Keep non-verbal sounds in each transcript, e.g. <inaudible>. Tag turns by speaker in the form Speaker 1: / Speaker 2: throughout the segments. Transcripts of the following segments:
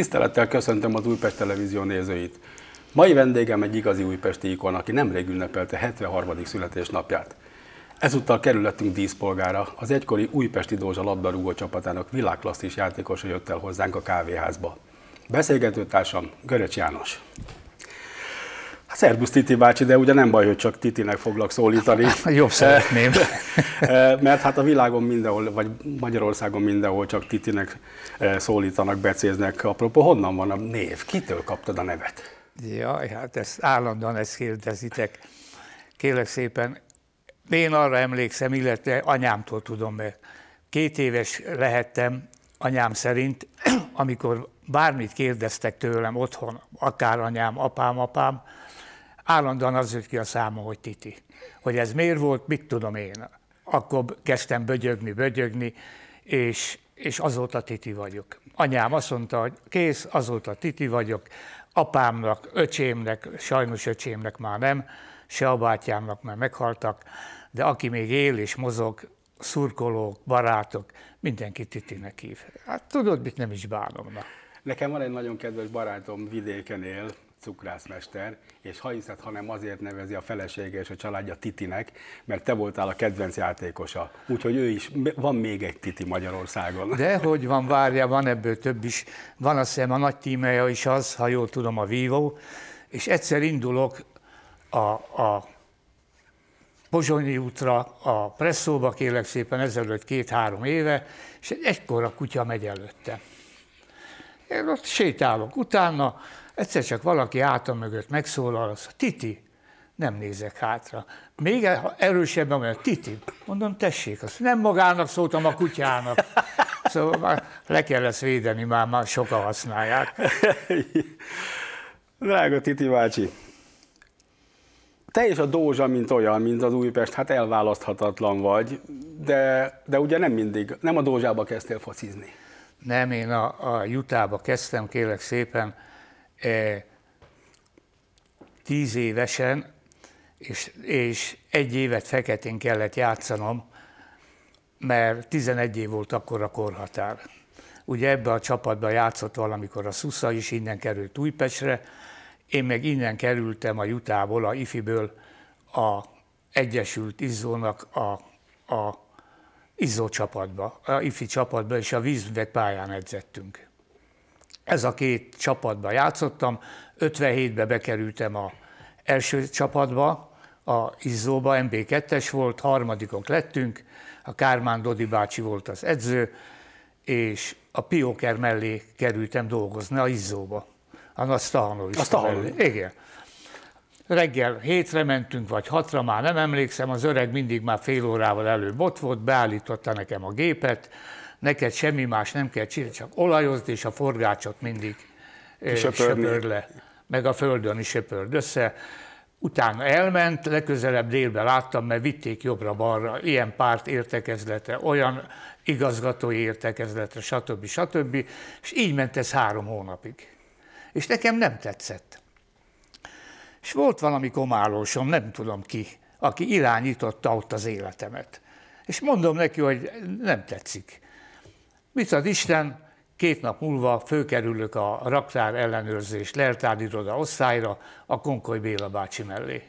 Speaker 1: Tisztelettel köszöntöm az Újpest Televízió nézőit. Mai vendégem egy igazi újpesti ikon, aki nemrég ünnepelte 73. születésnapját. Ezúttal kerületünk díszpolgára, az egykori Újpesti Dózsa labdarúgó csapatának világklasszis játékosa jött el hozzánk a kávéházba. Beszélgető társam Göröcs János. Hát szervusz Titi bácsi, de ugye nem baj, hogy csak Titinek foglak szólítani. <laughs> Jobb szeretném. <laughs> Eh, eh, mert hát a világon mindenhol, vagy Magyarországon mindenhol csak Titinek eh, szólítanak, becéznek. Apropó, honnan van a név? Kitől kaptad a nevet? Jaj, hát ezt állandóan ezt kérdezitek.
Speaker 2: Kérlek szépen, én arra emlékszem, illetve anyámtól tudom, mert két éves lehettem, anyám szerint, <clears throat> amikor bármit kérdeztek tőlem otthon, akár anyám, apám, apám, állandóan az jött ki a száma, hogy Titi. Hogy ez miért volt, mit tudom én. Akkor kezdtem bögyögni, bögyögni, és, és azóta Titi vagyok. Anyám azt mondta, hogy kész, azóta Titi vagyok. Apámnak, öcsémnek, sajnos öcsémnek már nem, se a bátyámnak már meghaltak, de aki még él és mozog, szurkolók, barátok, mindenki Titinek hív. Hát tudod, mit nem is bánom. Na.
Speaker 1: Nekem van egy nagyon kedves barátom, vidéken él, cukrászmester, és ha hiszed, hanem azért nevezi a felesége és a családja Titinek, mert te voltál a kedvenc játékosa. Úgyhogy ő is, van még egy Titi Magyarországon.
Speaker 2: De hogy van, várja, van ebből több is. Van a szem, a nagy tímeja is az, ha jól tudom, a vívó. és egyszer indulok a, a Pozsonyi útra, a presszóba, kérlek szépen ezelőtt két-három éve, és egy ekkora kutya megy előtte. Én ott sétálok utána, Egyszer csak valaki a mögött megszólal, az Titi, nem nézek hátra. Még e- erősebben mondja, Titi, mondom, tessék, azt nem magának szóltam, a kutyának. <laughs> Szóval már le kell ezt védeni, már, már sokan használják.
Speaker 1: Drága Titi bácsi, te és a Dózsa, mint olyan, mint az Újpest, hát elválaszthatatlan vagy, de, de ugye nem mindig, nem a Dózsába kezdtél focizni.
Speaker 2: Nem, én a, a Jutába kezdtem, kérlek szépen, E, tíz évesen, és, és egy évet feketén kellett játszanom, mert 11 év volt akkor a korhatár. Ugye ebbe a csapatba játszott valamikor a Szusza is, innen került Újpecsre, én meg innen kerültem a Jutából, a Ifiből a Egyesült Izzónak a, a Izzó csapatba, a Ifi csapatba, és a vízbe pályán edzettünk. Ez a két csapatban játszottam, 57-ben bekerültem a első csapatba, a Izzóba, MB2-es volt, harmadikok lettünk, a Kármán Dodi bácsi volt az edző, és a Pióker mellé kerültem dolgozni a Izzóba, a Stahanovics. is. Igen. Reggel hétre mentünk, vagy hatra, már nem emlékszem, az öreg mindig már fél órával előbb ott volt, beállította nekem a gépet, neked semmi más nem kell csinálni, csak olajozd, és a forgácsot mindig eh, söpörd le. Meg a földön is söpörd össze. Utána elment, legközelebb délben láttam, mert vitték jobbra-balra, ilyen párt értekezletre, olyan igazgatói értekezletre, stb. stb. És így ment ez három hónapig. És nekem nem tetszett. És volt valami komálósom, nem tudom ki, aki irányította ott az életemet. És mondom neki, hogy nem tetszik az Isten két nap múlva főkerülök a raktár ellenőrzés leltáriroda osztályra, a Konkoly Béla bácsi mellé.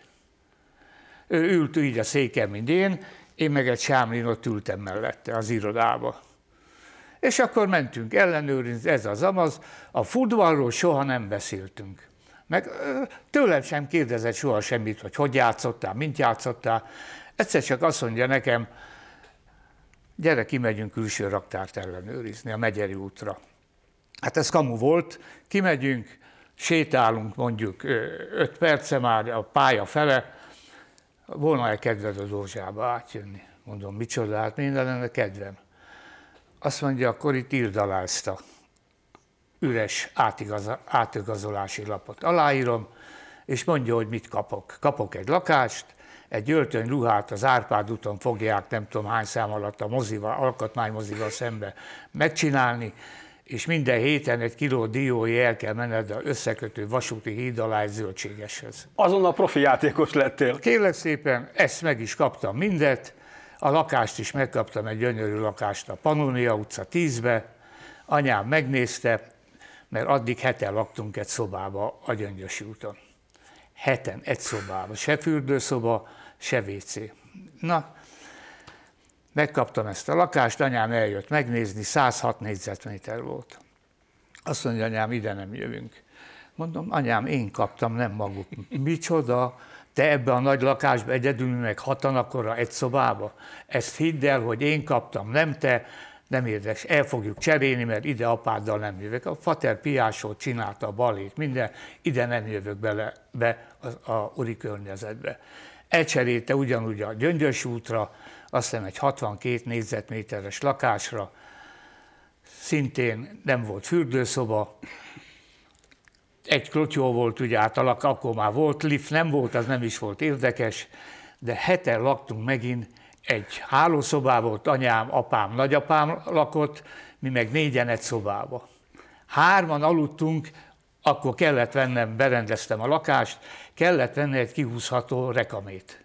Speaker 2: Ő ült így a széken, mint én, én meg egy sámlinot ültem mellette az irodába. És akkor mentünk ellenőrizni, ez az amaz, a futballról soha nem beszéltünk. Meg tőlem sem kérdezett soha semmit, hogy hogy játszottál, mint játszottál. Egyszer csak azt mondja nekem, gyere, kimegyünk külső raktárt ellenőrizni a Megyeri útra. Hát ez kamu volt, kimegyünk, sétálunk mondjuk 5 perce már a pálya fele, volna egy kedved a Dózsába átjönni? Mondom, micsoda, hát minden lenne kedvem. Azt mondja, akkor itt írd alá ezt a üres átigazolási lapot. Aláírom, és mondja, hogy mit kapok. Kapok egy lakást, egy öltöny ruhát az Árpád úton fogják, nem tudom hány szám alatt a mozival, alkotmánymozival szembe megcsinálni, és minden héten egy kiló diói el kell menned az összekötő vasúti híd alá egy zöldségeshez.
Speaker 1: Azonnal profi játékos lettél. Kérlek
Speaker 2: szépen, ezt meg is kaptam mindet, a lakást is megkaptam, egy gyönyörű lakást a Panonia utca 10-be, anyám megnézte, mert addig heten laktunk egy szobába a Gyöngyösi úton. Heten egy szobába, se fürdőszoba, se WC. Na, megkaptam ezt a lakást, anyám eljött megnézni, 106 négyzetméter volt. Azt mondja, anyám, ide nem jövünk. Mondom, anyám, én kaptam, nem maguk. <laughs> Micsoda, te ebbe a nagy lakásba egyedül meg hatan akkora egy szobába? Ezt hidd el, hogy én kaptam, nem te, nem érdekes. el fogjuk cserélni, mert ide apáddal nem jövök. A fater piásot csinálta a balét, minden, ide nem jövök bele, be a, a uri környezetbe elcserélte ugyanúgy a Gyöngyös útra, azt hiszem egy 62 négyzetméteres lakásra, szintén nem volt fürdőszoba, egy klotyó volt ugye átalak, akkor már volt lift, nem volt, az nem is volt érdekes, de heten laktunk megint egy hálószobában, volt, anyám, apám, nagyapám lakott, mi meg négyen egy szobába. Hárman aludtunk, akkor kellett vennem, berendeztem a lakást, kellett venni egy kihúzható rekamét.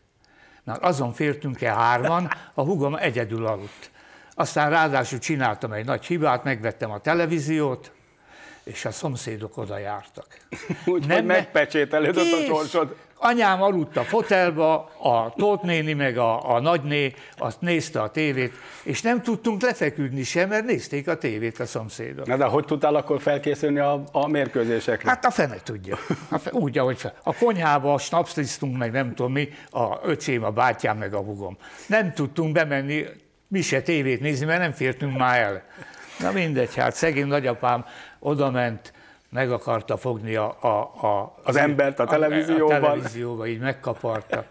Speaker 2: Na, azon féltünk, el hárman, a hugom egyedül aludt. Aztán ráadásul csináltam egy nagy hibát, megvettem a televíziót, és a szomszédok oda jártak.
Speaker 1: Úgy, nem, hogy megpecsételődött a sorsod.
Speaker 2: Anyám aludt a fotelba, a tótnéni meg a, a nagyné azt nézte a tévét, és nem tudtunk lefeküdni sem, mert nézték a tévét a szomszédok.
Speaker 1: Na de hogy tudtál akkor felkészülni a, a mérkőzésekre?
Speaker 2: Hát a fene tudja. A fe, úgy, ahogy fel. A konyhába a snapszlisztunk, meg nem tudom mi, a öcsém, a bátyám, meg a hugom. Nem tudtunk bemenni, mi se tévét nézni, mert nem fértünk már el. Na mindegy, hát szegény nagyapám odament meg akarta fogni
Speaker 1: a, a, a, az embert a, a televízióban. A televízióban
Speaker 2: így megkaparta.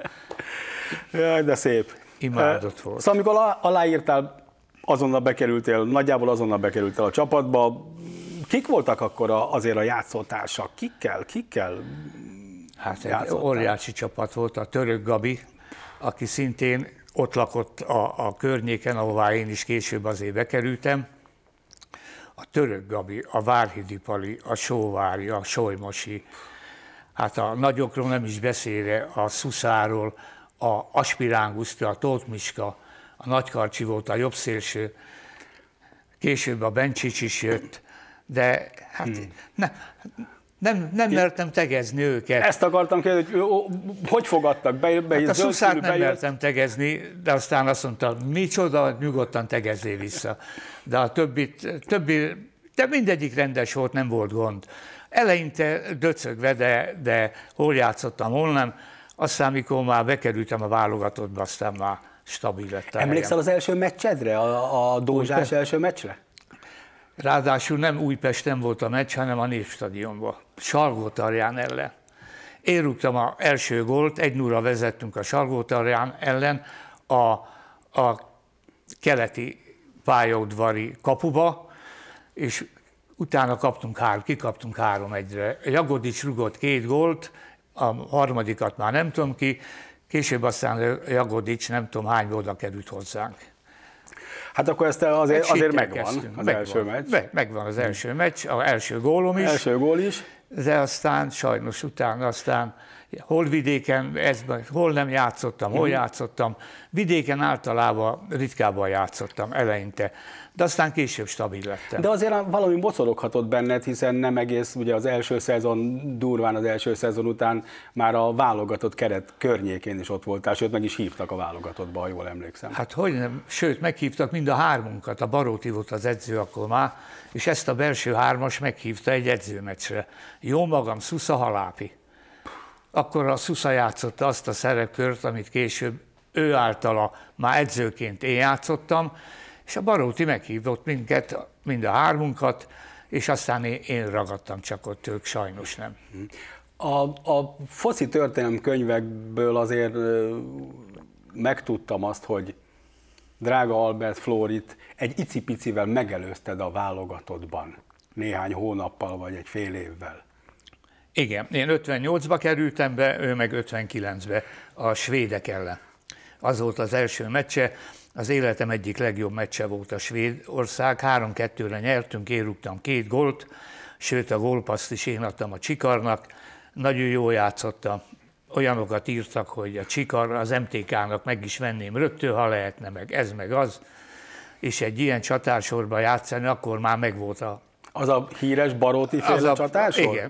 Speaker 1: <laughs> Jaj, de szép. Imádott volt. Szóval amikor aláírtál, azonnal bekerültél, nagyjából azonnal bekerültél a csapatba. Kik voltak akkor azért a játszótársak? Kikkel? Kikkel? Hát egy játszottál? óriási csapat volt, a török Gabi,
Speaker 2: aki szintén ott lakott a, a környéken, ahová én is később azért bekerültem a török Gabi, a Várhidi Pali, a Sóvári, a Solymosi, hát a nagyokról nem is beszélve, a Szuszáról, a Aspirángusztra, a Tóth Miska, a Nagykarcsi volt a jobb szélső, később a Bencsics is jött, de hát hmm. ne, nem, nem mertem tegezni őket. Ezt
Speaker 1: akartam kérdezni, hogy hogy fogadtak be? be hát a szuszát nem bejött. mertem
Speaker 2: tegezni, de aztán azt mondta, micsoda, nyugodtan tegezzé vissza. De a többit, többi, de mindegyik rendes volt, nem volt gond. Eleinte döcögve, de, de hol játszottam, hol nem. Aztán, mikor már bekerültem a válogatottba, aztán már stabil lett. Emlékszel helyem. az
Speaker 1: első meccsedre, a, a Dózsás Úgy, első meccsre?
Speaker 2: Ráadásul nem Újpesten volt a meccs, hanem a Népstadionban, Sargótarján ellen. Én rúgtam az első gólt, egy nulla vezettünk a Sargótarján ellen a, a keleti pályaudvari kapuba, és utána kaptunk három, kikaptunk három egyre. Jagodics rugott két gólt, a harmadikat már nem tudom ki, később aztán Jagodics nem tudom hány oda került hozzánk.
Speaker 1: Hát akkor ezt azért, azért megvan az megvan. első meccs.
Speaker 2: Meg, megvan az első meccs, az első gólom is. Első gól is. De aztán sajnos utána aztán hol vidéken, ez, hol nem játszottam, hol mhm. játszottam. Vidéken általában ritkábban játszottam eleinte, de aztán később stabil lettem. De
Speaker 1: azért valami bocoroghatott benned, hiszen nem egész, ugye az első szezon, durván az első szezon után már a válogatott keret környékén is ott voltál, sőt meg is hívtak a válogatottba, ha jól emlékszem.
Speaker 2: Hát hogy nem, sőt meghívtak mind a hármunkat, a Baróti volt az edző akkor már, és ezt a belső hármas meghívta egy edzőmeccsre. Jó magam, Szusza Halápi akkor a Susa játszotta azt a szerepkört, amit később ő általa már edzőként én játszottam, és a Baróti meghívott minket, mind a hármunkat, és aztán én ragadtam csak ott, ők sajnos nem.
Speaker 1: A, a foci történelem könyvekből azért megtudtam azt, hogy drága Albert Florit egy icipicivel megelőzted a válogatottban néhány hónappal vagy egy fél évvel.
Speaker 2: Igen, én 58-ba kerültem be, ő meg 59-be a svédek ellen. Az volt az első meccse, az életem egyik legjobb meccse volt a Svédország, 3-2-re nyertünk, én rúgtam két gólt, sőt a gólpaszt is én adtam a Csikarnak, nagyon jól játszottam, olyanokat írtak, hogy a Csikar az MTK-nak meg is venném rögtön, ha lehetne, meg ez, meg az, és egy ilyen csatársorban játszani, akkor már megvolt a
Speaker 1: az a híres baróti féle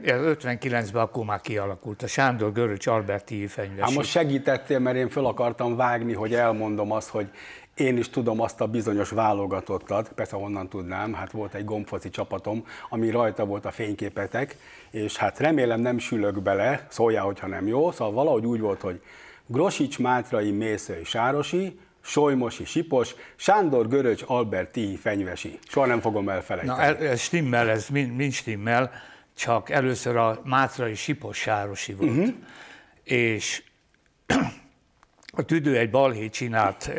Speaker 1: Igen,
Speaker 2: 59-ben akkor már kialakult. A Sándor Göröcs Alberti fenyves. Hát most
Speaker 1: segítettél, mert én fel akartam vágni, hogy elmondom azt, hogy én is tudom azt a bizonyos válogatottat, persze honnan tudnám, hát volt egy gombfoci csapatom, ami rajta volt a fényképetek, és hát remélem nem sülök bele, szóljál, hogyha nem jó, szóval valahogy úgy volt, hogy Grosics Mátrai és Sárosi, Solymosi Sipos, Sándor Göröcs Albert Tihi Fenyvesi. Soha nem fogom elfelejteni. Na, el,
Speaker 2: ez stimmel, ez mind, mind stimmel, csak először a Mátrai Sipos Sárosi volt. Uh-huh. És a tüdő egy balhét csinált,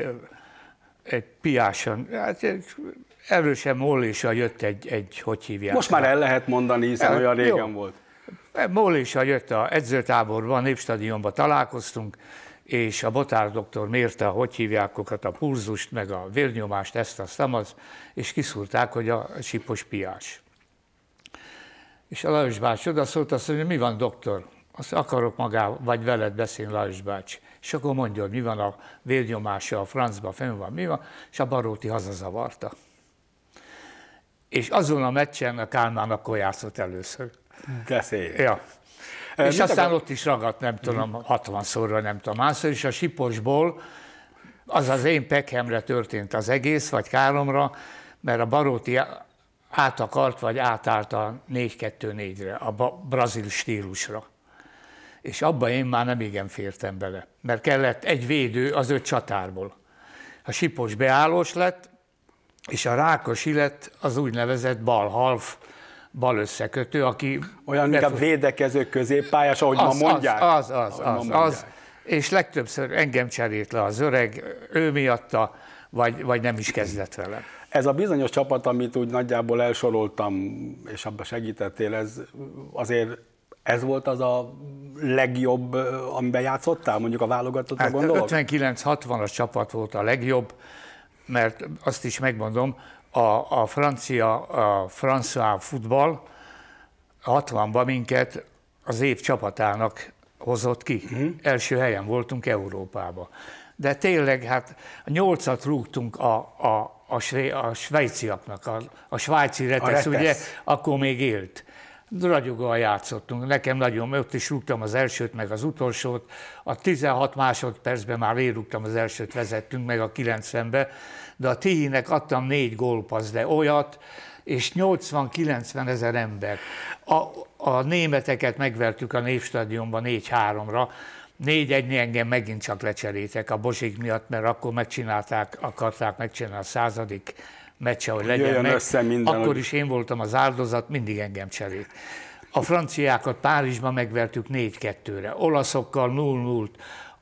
Speaker 2: egy piásan, hát egy erősen molléssal jött egy, egy, hogy hívják. Most már el lehet mondani, hiszen el, olyan régen jó. volt. Molléssal jött a edzőtáborban, a Népstadionban találkoztunk, és a Botár doktor mérte, hogy hívják okat, a pulzust, meg a vérnyomást, ezt, azt, amaz, és kiszúrták, hogy a sipos piás. És a Lajos bácsi odaszólt, azt mondja, mi van, doktor? Azt akarok magával, vagy veled beszélni, Lajos bácsi. És akkor mondja, hogy mi van a vérnyomása, a francba fenn van, mi van, és a baróti hazazavarta. És azon a meccsen a Kálmán akkor játszott először.
Speaker 1: De szép. Ja.
Speaker 2: És aztán akar? ott is ragadt, nem tudom, mm. 60-szorra, nem tudom, másszor, és a siposból, az az én pekemre történt az egész, vagy káromra, mert a Baróti át akart, vagy átállt a 4-2-4-re, a brazil stílusra. És abba én már nem igen fértem bele, mert kellett egy védő az öt csatárból. A Sipos beállós lett, és a rákos lett az úgynevezett balhalf, bal összekötő, aki... Olyan, mint a
Speaker 1: védekező középpályás, ahogy az, ma mondják. Az, az, az, az, mondják. az,
Speaker 2: és legtöbbször engem cserélt le az öreg, ő miatta, vagy, vagy nem is kezdett vele.
Speaker 1: Ez a bizonyos csapat, amit úgy nagyjából elsoroltam, és abban segítettél, ez azért ez volt az a legjobb, amiben játszottál, mondjuk a válogatottra hát gondolok?
Speaker 2: 59-60-as csapat volt a legjobb, mert azt is megmondom, a, a francia, a francia futball 60-ban minket az év csapatának hozott ki. Mm. Első helyen voltunk Európába. De tényleg, hát nyolcat rúgtunk a, a, a, své, a svájciaknak, a, a svájci retesz, a retesz, ugye, akkor még élt ragyogóan játszottunk. Nekem nagyon, ott is rúgtam az elsőt, meg az utolsót. A 16 másodpercben már lérúgtam az elsőt, vezettünk meg a 90-be, de a Tihinek adtam négy gólpassz, de olyat, és 80-90 ezer ember. A, a németeket megvertük a Népstadionban 4-3-ra, négy egy engem megint csak lecserétek a Bozsik miatt, mert akkor megcsinálták, akarták megcsinálni a századik meccse, hogy legyen Jöjjön meg, össze minden, akkor is én voltam az áldozat, mindig engem cserélt. A franciákat Párizsban megvertük 4-2-re, olaszokkal 0-0-t,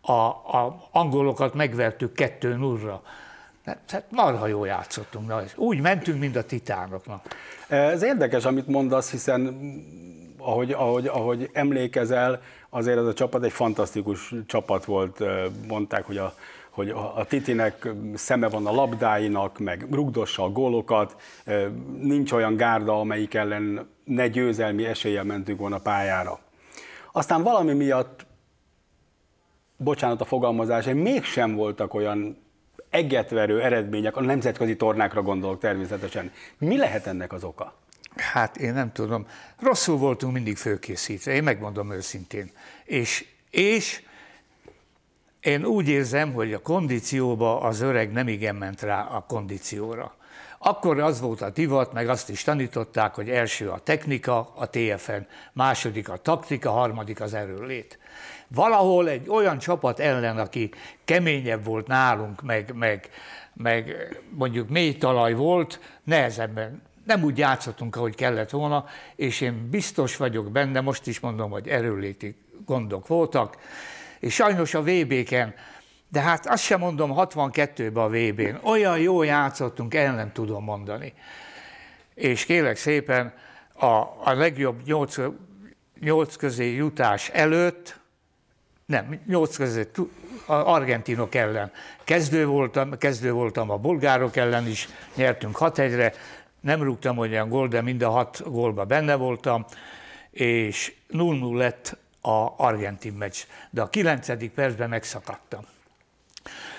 Speaker 2: a, a angolokat megvertük 2-0-ra. Tehát hát marha jól játszottunk, na, úgy mentünk,
Speaker 1: mint a titánoknak. Ez érdekes, amit mondasz, hiszen ahogy, ahogy, ahogy emlékezel, azért ez a csapat egy fantasztikus csapat volt, mondták, hogy a hogy a Titinek szeme van a labdáinak, meg rugdossa a gólokat, nincs olyan gárda, amelyik ellen ne győzelmi eséllyel mentünk volna pályára. Aztán valami miatt, bocsánat a fogalmazás, mégsem voltak olyan egetverő eredmények, a nemzetközi tornákra gondolok természetesen.
Speaker 2: Mi lehet ennek az oka? Hát én nem tudom. Rosszul voltunk mindig főkészítve. én megmondom őszintén. És, és én úgy érzem, hogy a kondícióba az öreg nem igen ment rá a kondícióra. Akkor az volt a divat, meg azt is tanították, hogy első a technika, a TFN, második a taktika, harmadik az erőlét. Valahol egy olyan csapat ellen, aki keményebb volt nálunk, meg, meg, meg mondjuk mély talaj volt, nehezebben nem úgy játszottunk, ahogy kellett volna, és én biztos vagyok benne, most is mondom, hogy erőléti gondok voltak, és sajnos a VB-ken, de hát azt sem mondom 62-ben a VB-n, olyan jó játszottunk, el nem tudom mondani. És kérlek szépen a, a legjobb nyolc, nyolc közé jutás előtt, nem, nyolc közé a argentinok ellen. Kezdő voltam, kezdő voltam a bulgárok ellen is, nyertünk 6-1-re, nem rúgtam olyan gól, de mind a hat gólba benne voltam, és 0-0 lett a argentin meccs, de a kilencedik percben megszakadtam.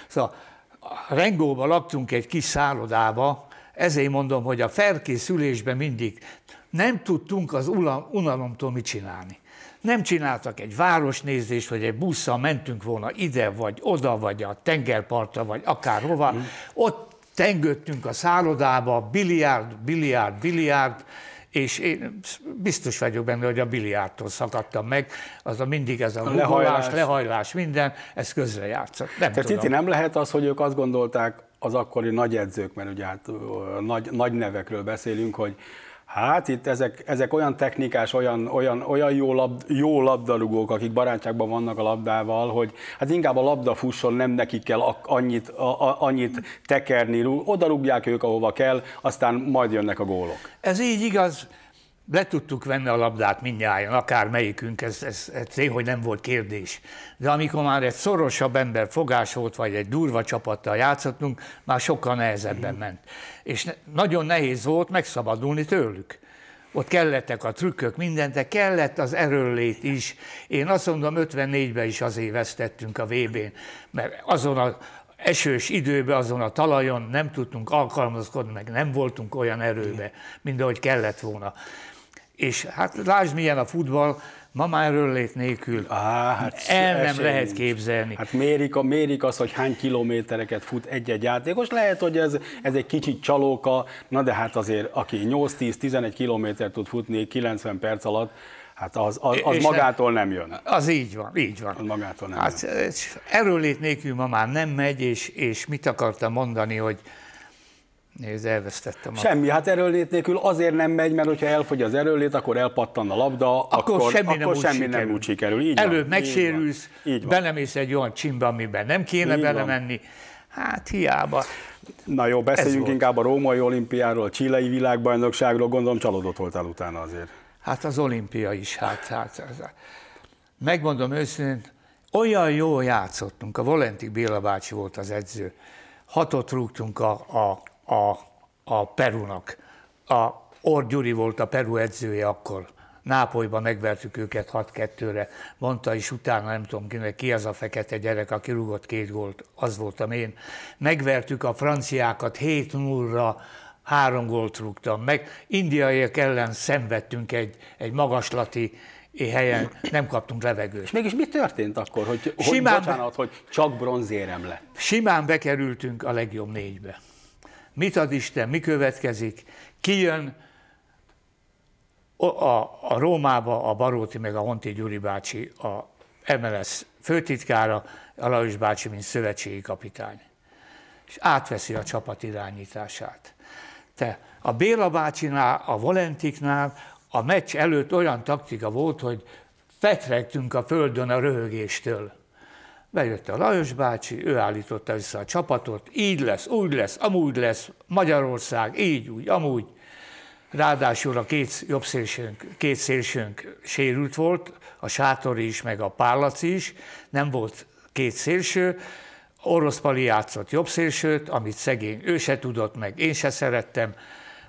Speaker 2: Szóval Rengóba laktunk egy kis szállodába, ezért mondom, hogy a felkészülésben mindig nem tudtunk az unalomtól mit csinálni. Nem csináltak egy városnézést, vagy egy busszal mentünk volna ide, vagy oda, vagy a tengerpartra, vagy akárhova. Mm. Ott tengődtünk a szállodába, biliárd, biliárd, biliárd, és én biztos vagyok benne, hogy a biliárdtól szakadtam meg, az a mindig ez a lehajlás, lehajlás, lehajlás minden, ez játszott. Nem Tehát tudom. itt
Speaker 1: nem lehet az, hogy ők azt gondolták, az akkori nagy edzők, mert ugye hát nagy, nagy nevekről beszélünk, hogy Hát itt ezek, ezek olyan technikás, olyan, olyan, olyan jó, lab, jó labdarúgók, akik barátságban vannak a labdával, hogy hát inkább a labda fusson, nem nekik kell annyit, a, a, annyit tekerni, oda rúgják ők, ahova kell, aztán majd jönnek a gólok. Ez így igaz
Speaker 2: le tudtuk venni a labdát mindjárt, akár melyikünk, ez, ez, ez hogy nem volt kérdés. De amikor már egy szorosabb ember fogás volt, vagy egy durva csapattal játszottunk, már sokkal nehezebben ment. És ne, nagyon nehéz volt megszabadulni tőlük. Ott kellettek a trükkök, minden, de kellett az erőllét is. Én azt mondom, 54-ben is azért vesztettünk a vb n mert azon a, esős időben, azon a talajon nem tudtunk alkalmazkodni, meg nem voltunk olyan erőbe, mint ahogy kellett volna. És hát lásd, milyen a futball, ma már röllét nélkül
Speaker 1: Á, hát el nem lehet nincs. képzelni. Hát mérik, a, mérik az, hogy hány kilométereket fut egy-egy játékos, lehet, hogy ez, ez egy kicsit csalóka, na de hát azért, aki 8-10-11 kilométert tud futni 90 perc alatt, Hát az, az, az magától nem jön. Az így van, így van. Az magától nem
Speaker 2: hát, jön. Erőlét nélkül ma már nem megy, és, és mit akartam mondani, hogy Nézd, elvesztettem. Semmi,
Speaker 1: hát erőlét nélkül azért nem megy, mert hogyha elfogy az erőlét, akkor elpattan a labda, akkor, akkor semmi, akkor nem, úgy semmi sikerül. nem úgy sikerül. Így Előbb van. megsérülsz,
Speaker 2: így van. belemész egy olyan csimbe, amiben nem kéne így belemenni. Van. Hát hiába. Na jó, beszéljünk inkább
Speaker 1: a római olimpiáról, a csilei világbajnokságról, gondolom csalódott voltál utána azért.
Speaker 2: Hát az olimpia is, hát, hát, hát. megmondom őszintén, olyan jól játszottunk, a Volentik Béla bácsi volt az edző, hatot rúgtunk a, a a, a Perúnak. A Orr Gyuri volt a Peru edzője akkor. Nápolyban megvertük őket 6-2-re. Mondta is utána, nem tudom kinek, ki az a fekete gyerek, aki rúgott két gólt, az voltam én. Megvertük a franciákat 7-0-ra, három gólt rúgtam meg. Indiaiak ellen szenvedtünk egy, egy magaslati helyen, nem kaptunk levegőt. És
Speaker 1: mégis mi történt akkor, hogy, simán, hogy, bocsánat, hogy csak bronzérem
Speaker 2: lett? Simán bekerültünk a legjobb négybe mit ad Isten, mi következik, kijön a, a, a Rómába a Baróti meg a Honti Gyuri bácsi, a MLS főtitkára, a Lajos bácsi, mint szövetségi kapitány. És átveszi a csapat irányítását. Te a Béla bácsinál, a Valentiknál a meccs előtt olyan taktika volt, hogy fetregtünk a földön a röhögéstől. Bejött a Lajos bácsi, ő állította vissza a csapatot, így lesz, úgy lesz, amúgy lesz, Magyarország, így, úgy, amúgy. Ráadásul a két jobb szélsőnk, két szélsőnk sérült volt, a Sátori is, meg a pálaci is, nem volt két szélső, Orosz Pali játszott jobb szélsőt, amit szegény ő se tudott meg, én se szerettem.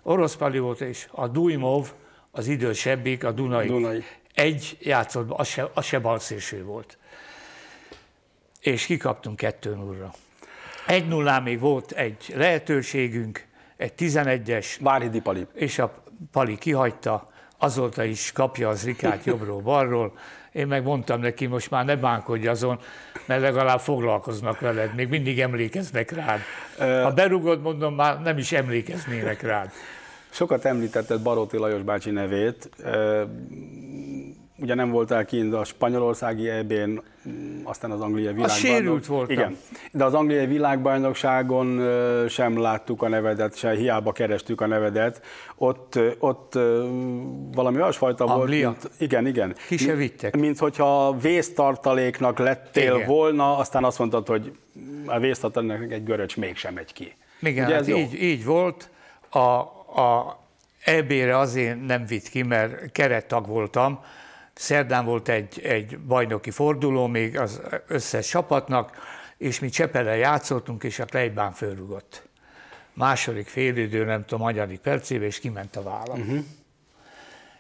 Speaker 2: Orosz Pali volt, és a Dujmov, az idősebbik, a Dunai, Dunai. egy játszott, az se, az se szélső volt és kikaptunk 2 0 Egy 1 0 még volt egy lehetőségünk, egy 11-es. Várhidi Pali. És a Pali kihagyta, azóta is kapja az rikát jobbról-balról. Én meg mondtam neki, most már ne bánkodj azon, mert legalább foglalkoznak veled, még mindig emlékeznek rád. Ha berugod, mondom, már nem is emlékeznének rád.
Speaker 1: Sokat említetted Baróti Lajos bácsi nevét ugye nem voltál kint a spanyolországi EB-n, mm, aztán az angliai világban, A sérült voltam. Igen, de az angliai világbajnokságon sem láttuk a nevedet, se hiába kerestük a nevedet. Ott, ott valami olyasfajta Anglia. volt. Mint, igen, igen. Ki se vittek. Mint hogyha vésztartaléknak lettél igen. volna, aztán azt mondtad, hogy a vésztartaléknak egy göröcs mégsem megy ki. Igen, Ugye hát így, így volt. A,
Speaker 2: a EB-re azért nem vitt ki, mert kerettag voltam, Szerdán volt egy, egy bajnoki forduló még az összes csapatnak, és mi Csepelen játszottunk, és a Kleibán fölrugott. Második félidő, nem tudom, anyadik percébe, és kiment a vállam. Uh-huh.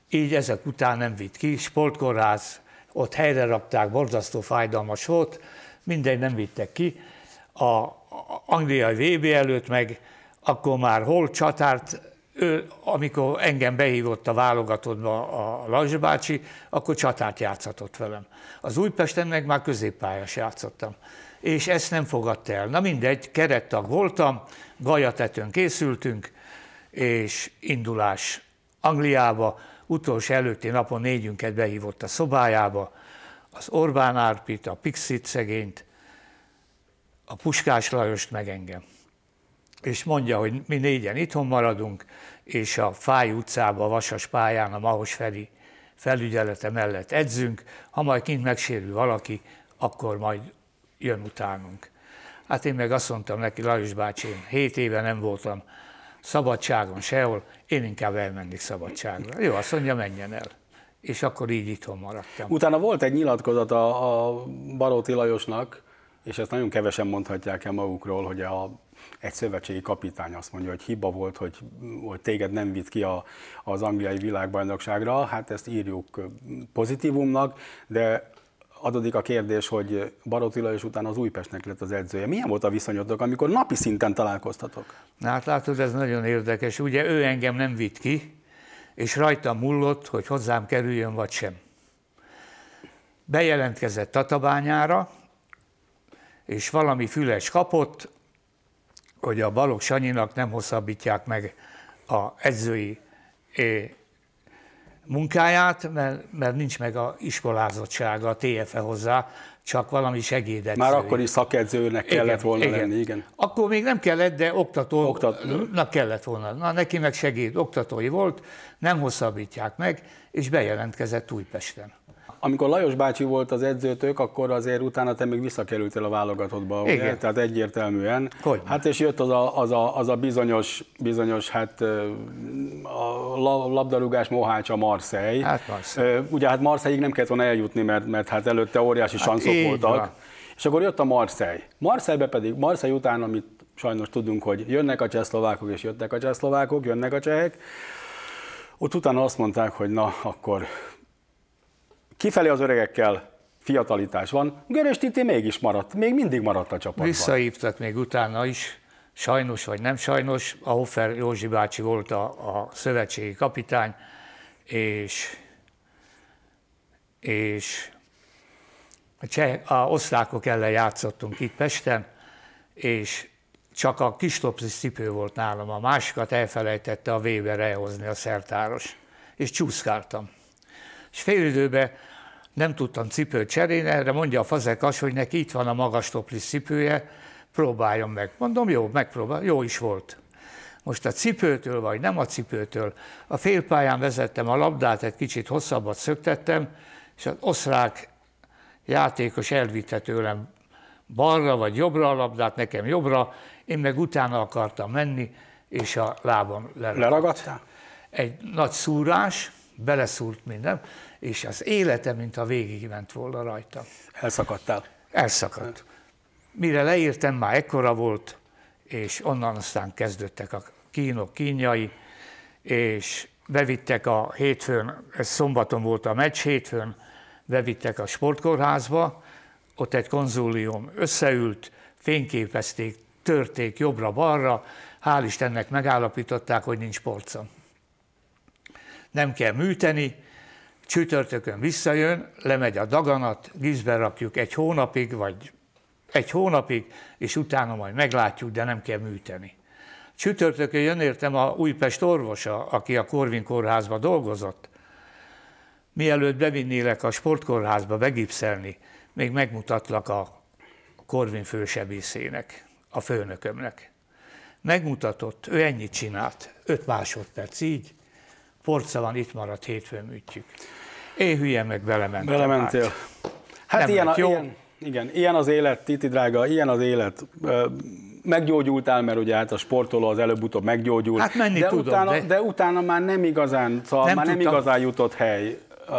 Speaker 2: Így ezek után nem vitt ki, sportkórház, ott helyre rakták, borzasztó fájdalmas volt, mindegy, nem vittek ki. A, a angliai VB előtt meg akkor már hol csatárt ő, amikor engem behívott a válogatottba a Lajzsa bácsi, akkor csatát játszhatott velem. Az Újpesten meg már középpályás játszottam. És ezt nem fogadta el. Na mindegy, kerettag voltam, gajatetőn készültünk, és indulás Angliába, utolsó előtti napon négyünket behívott a szobájába, az Orbán Árpit, a Pixit szegényt, a Puskás Lajost meg engem és mondja, hogy mi négyen itthon maradunk, és a Fáj utcába, a Vasas pályán, a Mahos Feri felügyelete mellett edzünk, ha majd kint megsérül valaki, akkor majd jön utánunk. Hát én meg azt mondtam neki, Lajos bácsi, én 7 éve nem voltam szabadságon sehol, én inkább elmennék szabadságra. Jó, azt mondja, menjen el és akkor így itthon maradtam.
Speaker 1: Utána volt egy nyilatkozat a, a Baróti Lajosnak, és ezt nagyon kevesen mondhatják el magukról, hogy a egy szövetségi kapitány azt mondja, hogy hiba volt, hogy, hogy téged nem vitt ki a, az angliai világbajnokságra, hát ezt írjuk pozitívumnak, de adódik a kérdés, hogy Barotila és utána az Újpestnek lett az edzője. Milyen volt a viszonyotok, amikor napi szinten találkoztatok?
Speaker 2: Na hát látod, ez nagyon érdekes. Ugye ő engem nem vitt ki, és rajta mullott, hogy hozzám kerüljön vagy sem. Bejelentkezett Tatabányára, és valami füles kapott, hogy a Balogh Sanyinak nem hosszabbítják meg a edzői munkáját, mert, mert nincs meg a iskolázottsága, a TFE hozzá, csak valami segédedző. Már akkor is
Speaker 1: szakedzőnek kellett igen, volna igen. lenni, igen.
Speaker 2: Akkor még nem kellett, de oktatónak Oktat... kellett volna. Na, neki meg segéd, oktatói volt, nem hosszabbítják meg, és bejelentkezett Újpesten.
Speaker 1: Amikor Lajos bácsi volt az edzőtök, akkor azért utána te még visszakerültél a válogatottba, Igen. Ugye? tehát egyértelműen. Hogy hát és jött az a, az a, az a bizonyos, bizonyos hát a labdarúgás mohácsa Marseille. Hát Marseille. Ugye hát Marseille-ig nem kellett volna eljutni, mert, mert hát előtte óriási hát sanszok voltak. Van. És akkor jött a Marseille. Marseille-be pedig, Marseille után, amit sajnos tudunk, hogy jönnek a csehszlovákok, és jöttek a csehszlovákok, jönnek a csehek, ott utána azt mondták, hogy na, akkor kifelé az öregekkel fiatalitás van, Görös Titi mégis maradt, még mindig maradt a csapatban.
Speaker 2: Visszahívtak még utána is, sajnos vagy nem sajnos, a Hofer Józsi bácsi volt a, a szövetségi kapitány, és, és a, cseh, a osztrákok ellen játszottunk itt Pesten, és csak a kis cipő volt nálam, a másikat elfelejtette a Weber elhozni a szertáros, és csúszkáltam és fél nem tudtam cipőt cserélni, erre mondja a fazekas, hogy neki itt van a magas toplis cipője, próbáljon meg. Mondom, jó, megpróbál, jó is volt. Most a cipőtől, vagy nem a cipőtől, a félpályán vezettem a labdát, egy kicsit hosszabbat szöktettem, és az osztrák játékos elvitte tőlem balra vagy jobbra a labdát, nekem jobbra, én meg utána akartam menni, és a lábam leragadta. Leragadtál? Egy nagy szúrás, beleszúrt minden, és az élete, mint a ment volna rajta.
Speaker 1: Elszakadtál? Elszakadt.
Speaker 2: Mire leírtam, már ekkora volt, és onnan aztán kezdődtek a kínok kínjai, és bevittek a hétfőn, ez szombaton volt a meccs, hétfőn bevittek a sportkórházba, ott egy konzulium összeült, fényképezték, törték jobbra-balra, hál' Istennek megállapították, hogy nincs porca. Nem kell műteni, Csütörtökön visszajön, lemegy a daganat, vízbe rakjuk egy hónapig, vagy egy hónapig, és utána majd meglátjuk, de nem kell műteni. Csütörtökön jön értem a Újpest orvosa, aki a Korvin kórházba dolgozott. Mielőtt bevinnélek a sportkórházba begipszelni, még megmutatlak a Korvin fősebészének, a főnökömnek. Megmutatott, ő ennyit csinált, öt másodperc így, porcelan itt maradt, hétfőn műtjük. Én hülye meg belementem. Belementél. Hát,
Speaker 1: hát Nem hát ilyen, a, jó. Ilyen, igen, ilyen az élet, Titi drága, ilyen az élet. Meggyógyultál, mert ugye hát a sportoló az előbb-utóbb meggyógyult. Hát menni de tudom. Utána, de... de utána már nem igazán, szóval nem már tudtam. nem igazán jutott hely.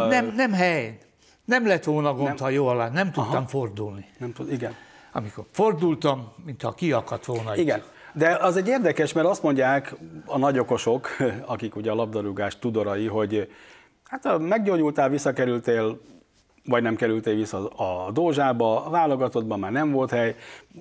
Speaker 1: Nem,
Speaker 2: nem hely.
Speaker 1: Nem lett volna gond, nem. ha jól lát. Nem tudtam Aha. fordulni. Nem tud, igen. Amikor fordultam,
Speaker 2: mintha kiakadt volna Igen. Itt.
Speaker 1: De az egy érdekes, mert azt mondják a nagyokosok, <laughs> akik ugye a labdarúgás tudorai, hogy hát ha meggyógyultál, visszakerültél vagy nem kerültél vissza a Dózsába, a válogatottban már nem volt hely,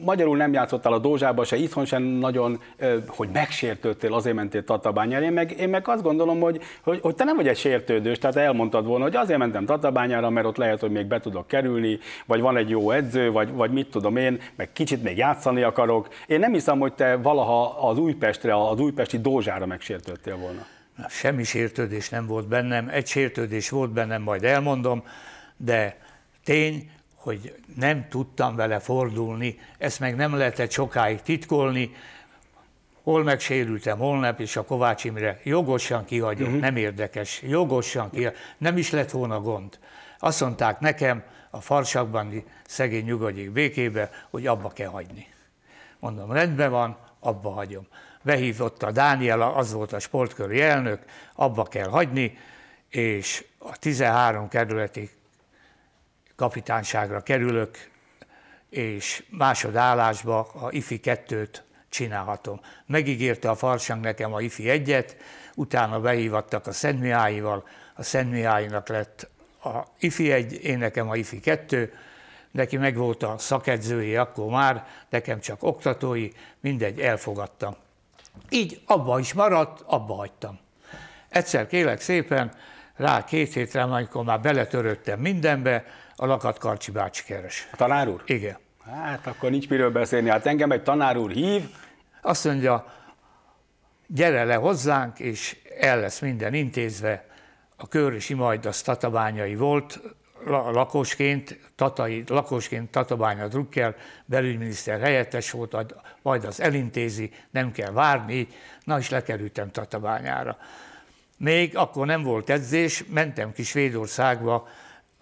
Speaker 1: magyarul nem játszottál a Dózsába se, itthon sem nagyon, hogy megsértődtél, azért mentél Tatabányára. Én meg, én meg azt gondolom, hogy, hogy, hogy te nem vagy egy sértődős, tehát elmondtad volna, hogy azért mentem Tatabányára, mert ott lehet, hogy még be tudok kerülni, vagy van egy jó edző, vagy, vagy mit tudom én, meg kicsit még játszani akarok. Én nem hiszem, hogy te valaha az Újpestre, az újpesti Dózsára megsértődtél volna.
Speaker 2: Na, semmi sértődés nem volt bennem, egy sértődés volt bennem, majd elmondom de tény, hogy nem tudtam vele fordulni, ezt meg nem lehetett sokáig titkolni, hol megsérültem, holnap, és a Kovács Imre jogosan kihagyott, uh-huh. nem érdekes, jogosan ki. nem is lett volna gond. Azt mondták nekem, a farsakban szegény nyugodjék békébe, hogy abba kell hagyni. Mondom, rendben van, abba hagyom. Behívott a Dániel, az volt a sportköri elnök, abba kell hagyni, és a 13 kerületi kapitányságra kerülök, és másodállásba a IFI 2-t csinálhatom. Megígérte a farsang nekem a IFI 1-et, utána behívattak a Szent a Szent lett a IFI 1, én nekem a IFI 2, neki meg volt a szakedzői akkor már, nekem csak oktatói, mindegy, elfogadtam. Így abba is maradt, abba hagytam. Egyszer kélek szépen, rá két hétre, amikor már beletörődtem mindenbe, a Lakat Karcsi bácsi keres. A tanár úr? Igen.
Speaker 1: Hát akkor nincs miről beszélni. Hát engem egy tanár úr hív.
Speaker 2: Azt mondja, gyere le hozzánk, és el lesz minden intézve. A Körösi az tatabányai volt, lakosként, tatai, lakosként Tatabánya drukkel, belügyminiszter helyettes volt, majd az elintézi, nem kell várni, na és lekerültem Tatabányára. Még akkor nem volt edzés, mentem ki Svédországba,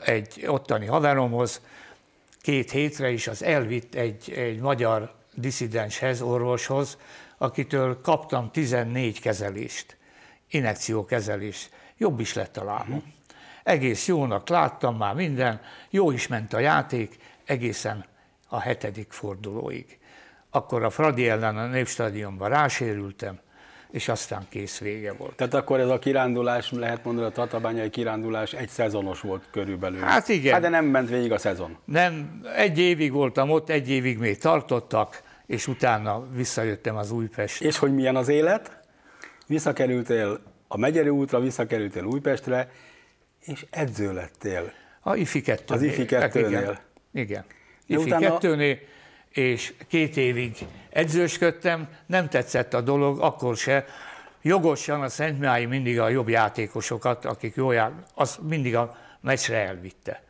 Speaker 2: egy ottani haveromhoz, két hétre is az elvitt egy, egy magyar diszidenshez, orvoshoz, akitől kaptam 14 kezelést, inekciókezelést. Jobb is lett a lábam. Uh-huh. Egész jónak láttam már minden, jó is ment a játék, egészen a hetedik fordulóig. Akkor a Fradi ellen a Népstadionban rásérültem, és aztán kész vége volt.
Speaker 1: Tehát akkor ez a kirándulás, lehet mondani, a tatabányai kirándulás egy szezonos volt körülbelül. Hát igen. Hát de nem ment végig a szezon.
Speaker 2: Nem, egy évig voltam ott, egy évig még tartottak,
Speaker 1: és utána visszajöttem az újpest. És hogy milyen az élet? Visszakerültél a Megyeri útra, visszakerültél Újpestre, és edző lettél. A IFI 2 Az IFI 2 hát Igen. igen. IFI 2
Speaker 2: és két évig edzősködtem, nem tetszett a dolog, akkor se. Jogosan a Mihály mindig a jobb játékosokat, akik jó jár, az mindig a meccsre elvitte.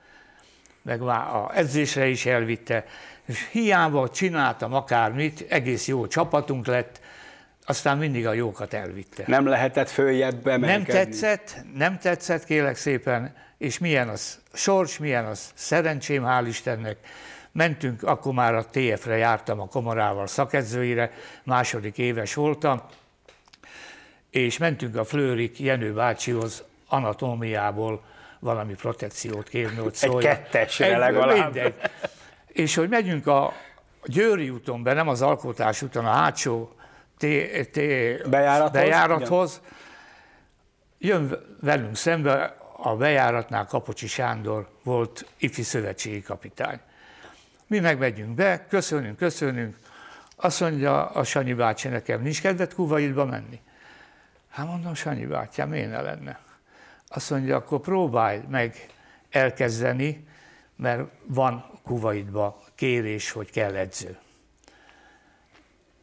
Speaker 2: Meg már a edzésre is elvitte. És hiába csináltam akármit, egész jó csapatunk lett, aztán mindig a jókat elvitte. Nem
Speaker 1: lehetett följebb bemenni. Nem tetszett,
Speaker 2: nem tetszett, kélek szépen, és milyen az sors, milyen az szerencsém, hál' Istennek Mentünk, akkor már a TF-re jártam a kamarával szakedzőire, második éves voltam, és mentünk a Flőrik Jenő bácsihoz anatómiából valami protekciót kérni, hogy szólja. Egy kettesre Egy, legalább. Mindegy. És hogy megyünk a Győri úton be, nem az Alkotás úton, a hátsó t, t bejárathoz, bejárathoz jön velünk szembe a bejáratnál Kapocsi Sándor volt ifi szövetségi kapitány. Mi megmegyünk be, köszönünk, köszönünk. Azt mondja a Sanyi bácsi nekem, nincs kedved Kuwaitba menni? Hát mondom, Sanyi bátyám, én ne lenne. Azt mondja, akkor próbálj meg elkezdeni, mert van Kuwaitba kérés, hogy kell edző.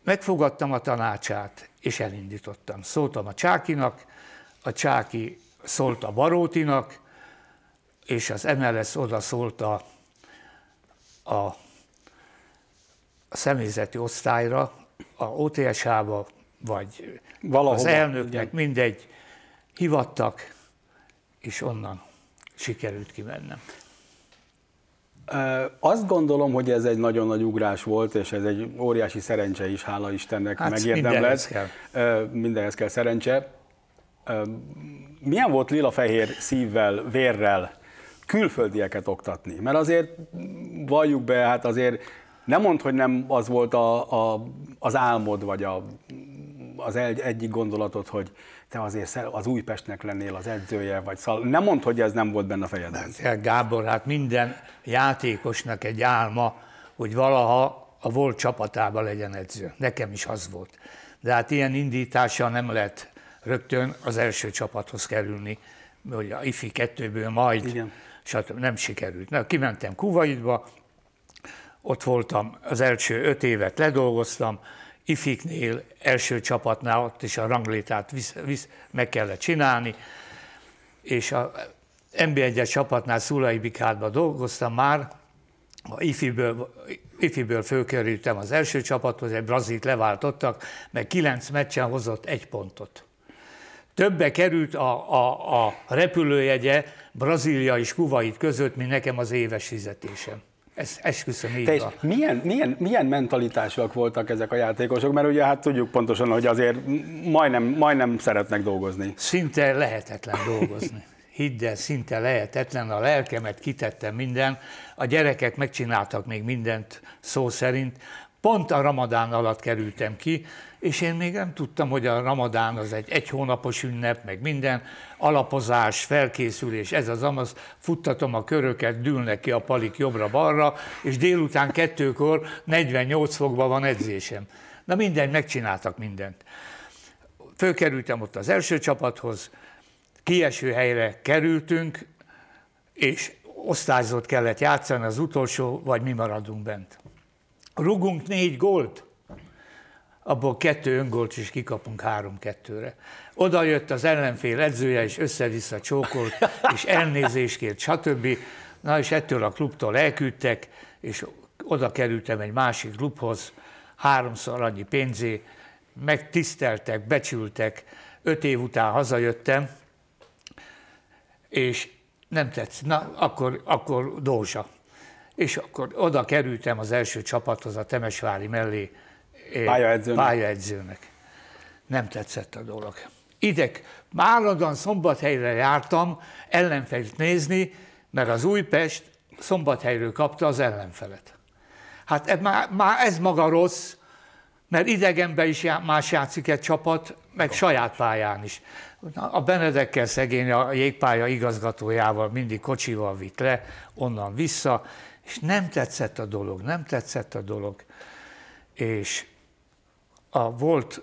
Speaker 2: Megfogadtam a tanácsát, és elindítottam. Szóltam a Csákinak, a Csáki szólt a Barótinak, és az MLS oda szólt a a, személyzeti osztályra, a OTS-ába, vagy Valahova, az elnöknek, ugye. mindegy, hivattak, és onnan sikerült kimennem.
Speaker 1: Azt gondolom, hogy ez egy nagyon nagy ugrás volt, és ez egy óriási szerencse is, hála Istennek hát megérdemlett. Mindenhez kell. Mindenhez kell szerencse. Milyen volt lila-fehér szívvel, vérrel külföldieket oktatni. Mert azért valljuk be, hát azért nem mond, hogy nem az volt a, a, az álmod, vagy a, az egy, egyik gondolatod, hogy te azért az Újpestnek lennél az edzője, vagy szal... nem mond, hogy ez nem volt benne a fejedben. Hát, Gábor,
Speaker 2: hát minden játékosnak egy álma, hogy valaha a volt csapatába legyen edző. Nekem is az volt. De hát ilyen indítással nem lehet rögtön az első csapathoz kerülni, hogy a IFI kettőből majd Igen stb. Nem sikerült. Na, kimentem Kuwaitba, ott voltam az első öt évet, ledolgoztam, ifiknél, első csapatnál, ott is a ranglétát visz, visz, meg kellett csinálni, és a mb 1 csapatnál Szulai Bikádban dolgoztam már, a ifiből, ifiből fölkerültem az első csapathoz, egy brazilt leváltottak, meg kilenc meccsen hozott egy pontot. Többe került a, a, a repülőjegye Brazília és Kuwait között, mint nekem az éves fizetésem. Ez esküszöm így és
Speaker 1: milyen, milyen, milyen mentalitásúak voltak ezek a játékosok? Mert ugye hát tudjuk pontosan, hogy azért majdnem, majdnem szeretnek dolgozni. Szinte lehetetlen dolgozni.
Speaker 2: Hidd el, szinte lehetetlen, a lelkemet kitettem minden, a gyerekek megcsináltak még mindent szó szerint. Pont a ramadán alatt kerültem ki, és én még nem tudtam, hogy a ramadán az egy egy hónapos ünnep, meg minden, alapozás, felkészülés, ez az amaz, futtatom a köröket, dűlnek ki a palik jobbra-balra, és délután kettőkor 48 fokban van edzésem. Na minden megcsináltak mindent. Fölkerültem ott az első csapathoz, kieső helyre kerültünk, és osztályzót kellett játszani az utolsó, vagy mi maradunk bent. Rugunk négy gólt, abból kettő öngolt is kikapunk három-kettőre. Oda jött az ellenfél edzője, és össze-vissza csókolt, és elnézést kért, stb. Na és ettől a klubtól elküldtek, és oda kerültem egy másik klubhoz, háromszor annyi pénzé, megtiszteltek, becsültek, öt év után hazajöttem, és nem tetszett, na akkor, akkor Dózsa. És akkor oda kerültem az első csapathoz, a Temesvári mellé, pályaedzőnek. pályaedzőnek. Nem tetszett a dolog. Idek, Máradon szombathelyre jártam ellenfelt nézni, mert az Újpest szombathelyről kapta az ellenfelet. Hát ez, már, már ez maga rossz, mert idegenben is já, más játszik egy csapat, meg saját pályán is. A Benedekkel szegény a jégpálya igazgatójával mindig kocsival vitt le, onnan vissza, és nem tetszett a dolog, nem tetszett a dolog. És a volt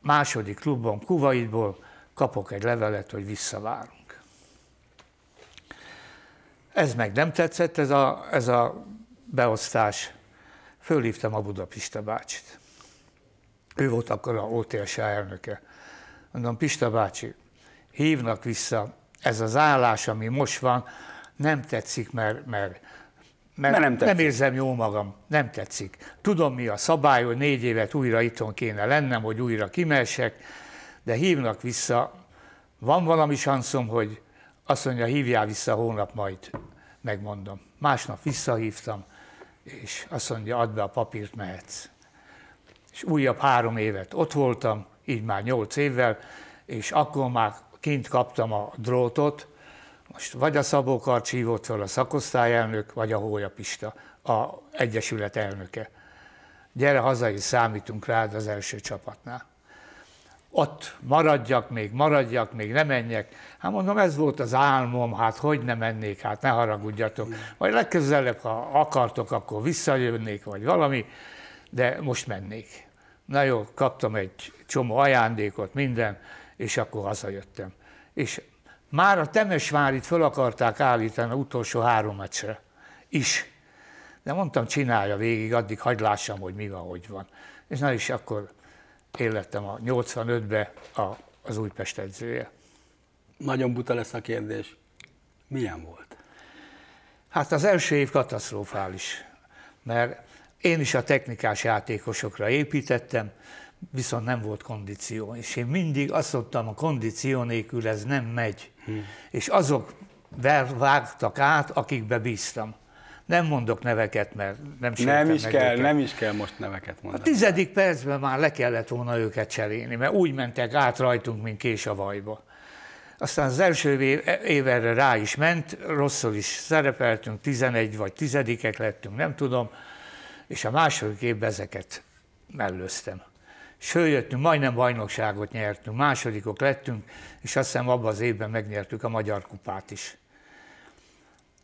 Speaker 2: második klubban, Kuwaitból kapok egy levelet, hogy visszavárunk. Ez meg nem tetszett, ez a, ez a beosztás. Fölhívtam a Budapista bácsit. Ő volt akkor a OTSA elnöke. Mondom, Pista bácsi, hívnak vissza, ez az állás, ami most van, nem tetszik, mert, mert mert nem, nem, érzem jó magam, nem tetszik. Tudom, mi a szabály, hogy négy évet újra itthon kéne lennem, hogy újra kimessek, de hívnak vissza. Van valami sanszom, hogy azt mondja, hívjál vissza hónap, majd megmondom. Másnap visszahívtam, és azt mondja, add be a papírt, mehetsz. És újabb három évet ott voltam, így már nyolc évvel, és akkor már kint kaptam a drótot, most vagy a Szabó Karcs hívott fel a szakosztályelnök, vagy a Hólya Pista, a egyesület elnöke. Gyere haza, és számítunk rád az első csapatnál. Ott maradjak még, maradjak még, ne menjek. Hát mondom, ez volt az álmom, hát hogy ne mennék, hát ne haragudjatok. Majd legközelebb, ha akartok, akkor visszajönnék, vagy valami, de most mennék. Na jó, kaptam egy csomó ajándékot, minden, és akkor hazajöttem. És már a Temesvárit föl akarták állítani a utolsó három meccsre is. De mondtam, csinálja végig, addig hagyd lássam, hogy mi van, hogy van. És na is akkor élettem a 85-be a, az Újpest edzője. Nagyon buta lesz a kérdés. Milyen volt? Hát az első év katasztrofális, mert én is a technikás játékosokra építettem, viszont nem volt kondíció, és én mindig azt mondtam, a kondíció nélkül ez nem megy. Hmm. És azok ver, vágtak át, akikbe bíztam. Nem mondok neveket, mert nem Nem is kell, őket. nem
Speaker 1: is kell most neveket mondani.
Speaker 2: A tizedik percben már le kellett volna őket cserélni, mert úgy mentek át rajtunk, mint kés a vajba. Aztán az első évre rá is ment, rosszul is szerepeltünk, 11 vagy tizedikek lettünk, nem tudom, és a második évben ezeket mellőztem följöttünk, majdnem bajnokságot nyertünk, másodikok lettünk, és azt hiszem abban az évben megnyertük a Magyar Kupát is.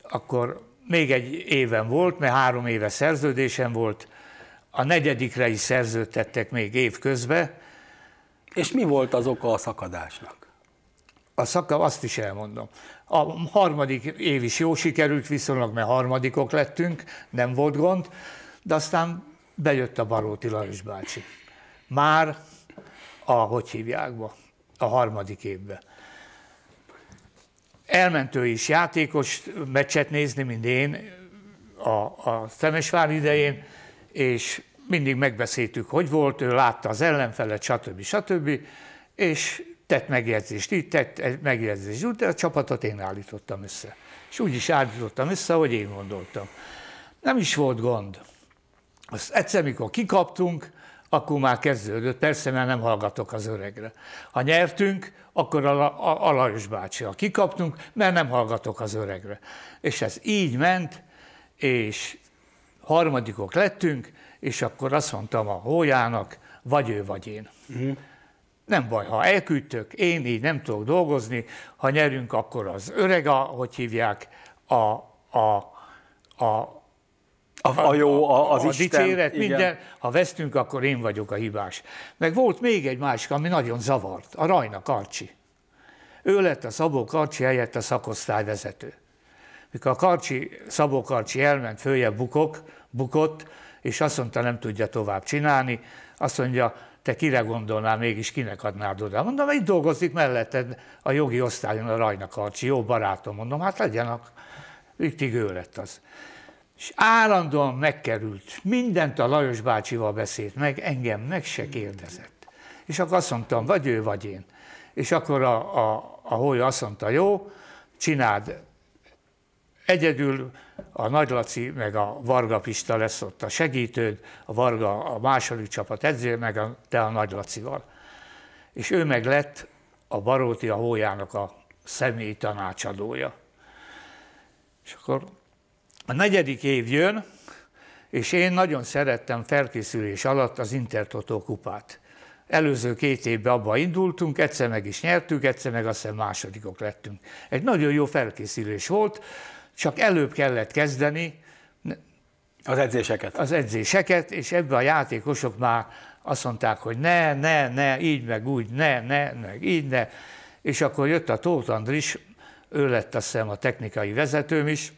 Speaker 2: Akkor még egy éven volt, mert három éve szerződésem volt, a negyedikre is szerződtettek még közbe.
Speaker 1: És mi volt az oka a szakadásnak?
Speaker 2: A szaka, azt is elmondom. A harmadik év is jó sikerült viszonylag, mert harmadikok lettünk, nem volt gond, de aztán bejött a Baróti Lajos bácsi már a, hogy hívják be, a harmadik évben. Elmentő is játékos meccset nézni, mint én a, a Szemesvár idején, és mindig megbeszéltük, hogy volt, ő látta az ellenfelet, stb. stb. És tett megjegyzést így, tett megjegyzést úgy, de a csapatot én állítottam össze. És úgy is állítottam össze, hogy én gondoltam. Nem is volt gond. Azt egyszer, mikor kikaptunk, akkor már kezdődött, persze mert nem hallgatok az öregre. Ha nyertünk, akkor a, a, a Lajos bácsi, ha kikaptunk, mert nem hallgatok az öregre. És ez így ment, és harmadikok lettünk, és akkor azt mondtam a hójának, vagy ő, vagy én. Uh-huh. Nem baj, ha elküldtök, én így nem tudok dolgozni, ha nyerünk, akkor az öreg, a, hogy hívják, a, a, a a, a jó, a, az a Isten. dicséret, minden. Ha vesztünk, akkor én vagyok a hibás. Meg volt még egy másik, ami nagyon zavart, a Rajna Karcsi. Ő lett a Szabó Karcsi helyett a szakosztály vezető. Mikor a Karcsi, Szabó Karcsi elment, följebb bukok, bukott, és azt mondta, nem tudja tovább csinálni, azt mondja, te kire gondolnál, mégis kinek adnád oda? Mondom, itt dolgozik melletted a jogi osztályon a Rajna Karcsi, jó barátom, mondom, hát legyen, a, ügytig ő lett az és állandóan megkerült. Mindent a Lajos bácsival beszélt meg, engem meg se kérdezett. És akkor azt mondtam, vagy ő, vagy én. És akkor a, a, a holy azt mondta, jó, csináld egyedül, a Nagy Laci meg a Varga Pista lesz ott a segítőd, a Varga a második csapat edző, meg a, te a Nagy Lacival. És ő meg lett a Baróti a Hójának a személyi tanácsadója. És akkor a negyedik év jön, és én nagyon szerettem felkészülés alatt az Intertotó kupát. Előző két évben abba indultunk, egyszer meg is nyertük, egyszer meg aztán másodikok lettünk. Egy nagyon jó felkészülés volt, csak előbb kellett kezdeni. Az edzéseket. Az edzéseket, és ebbe a játékosok már azt mondták, hogy ne, ne, ne, így meg úgy, ne, ne, meg így, ne. És akkor jött a Tóth Andris, ő lett azt hiszem a technikai vezetőm is,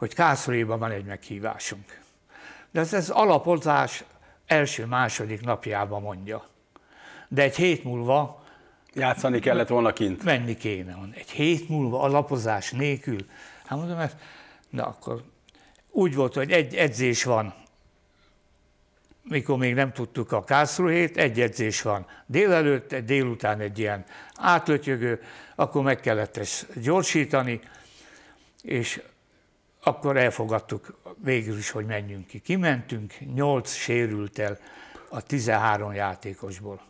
Speaker 2: hogy Kászoriban van egy meghívásunk. De ez, ez alapozás első-második napjában mondja. De egy hét múlva...
Speaker 1: Játszani kellett volna kint.
Speaker 2: Menni kéne. Egy hét múlva alapozás nélkül. Hát mondom, mert hát, na akkor úgy volt, hogy egy edzés van, mikor még nem tudtuk a Kászruhét, egy edzés van. Délelőtt, délután egy ilyen átlötyögő, akkor meg kellett ezt gyorsítani, és akkor elfogadtuk végül is, hogy menjünk ki. Kimentünk, Nyolc sérült el a 13 játékosból.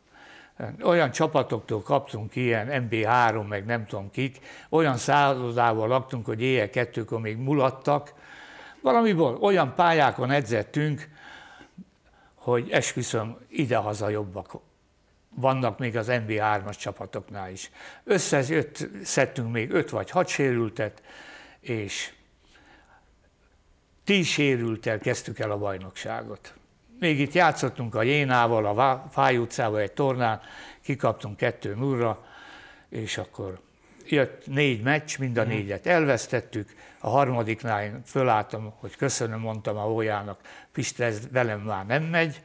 Speaker 2: Olyan csapatoktól kaptunk ilyen MB3, meg nem tudom kik, olyan szállodával laktunk, hogy éjjel kettőkor még mulattak. Valamiből olyan pályákon edzettünk, hogy esküszöm, idehaza jobbak vannak még az MB3-as csapatoknál is. Összejött, szedtünk még öt vagy hat sérültet, és ti sérültel kezdtük el a bajnokságot. Még itt játszottunk a Jénával, a Fáj utcával egy tornán, kikaptunk 2 0 és akkor jött négy meccs, mind a mhm. négyet elvesztettük. A harmadiknál én fölálltam, hogy köszönöm, mondtam a ójának, Piste, ez velem már nem megy.